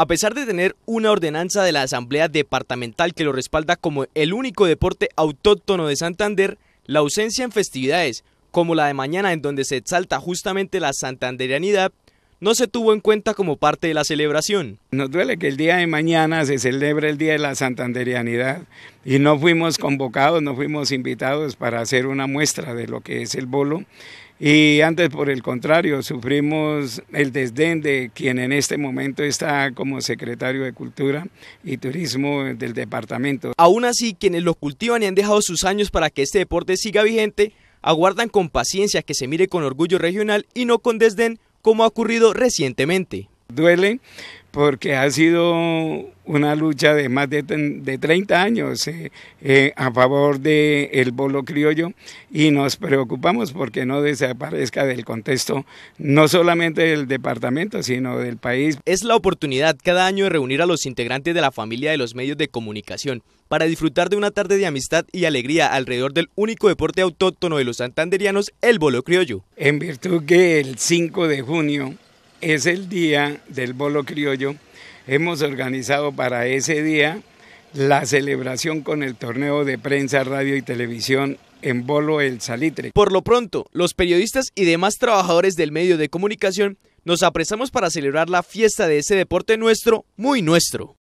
A pesar de tener una ordenanza de la Asamblea Departamental que lo respalda como el único deporte autóctono de Santander, la ausencia en festividades, como la de mañana en donde se exalta justamente la santandereanidad, no se tuvo en cuenta como parte de la celebración. Nos duele que el día de mañana se celebre el Día de la Santanderianidad y no fuimos convocados, no fuimos invitados para hacer una muestra de lo que es el bolo. Y antes, por el contrario, sufrimos el desdén de quien en este momento está como secretario de Cultura y Turismo del departamento. Aún así, quienes lo cultivan y han dejado sus años para que este deporte siga vigente, aguardan con paciencia que se mire con orgullo regional y no con desdén como ha ocurrido recientemente. Duele porque ha sido una lucha de más de, 30 años eh, eh, a favor del bolo criollo y nos preocupamos porque no desaparezca del contexto no solamente del departamento, sino del país. Es la oportunidad cada año de reunir a los integrantes de la familia de los medios de comunicación para disfrutar de una tarde de amistad y alegría alrededor del único deporte autóctono de los santanderianos, el bolo criollo. En virtud que el 5 de junio es el día del bolo criollo. Hemos organizado para ese día la celebración con el torneo de prensa, radio y televisión en Bolo El Salitre. Por lo pronto, los periodistas y demás trabajadores del medio de comunicación nos apresamos para celebrar la fiesta de ese deporte nuestro, muy nuestro.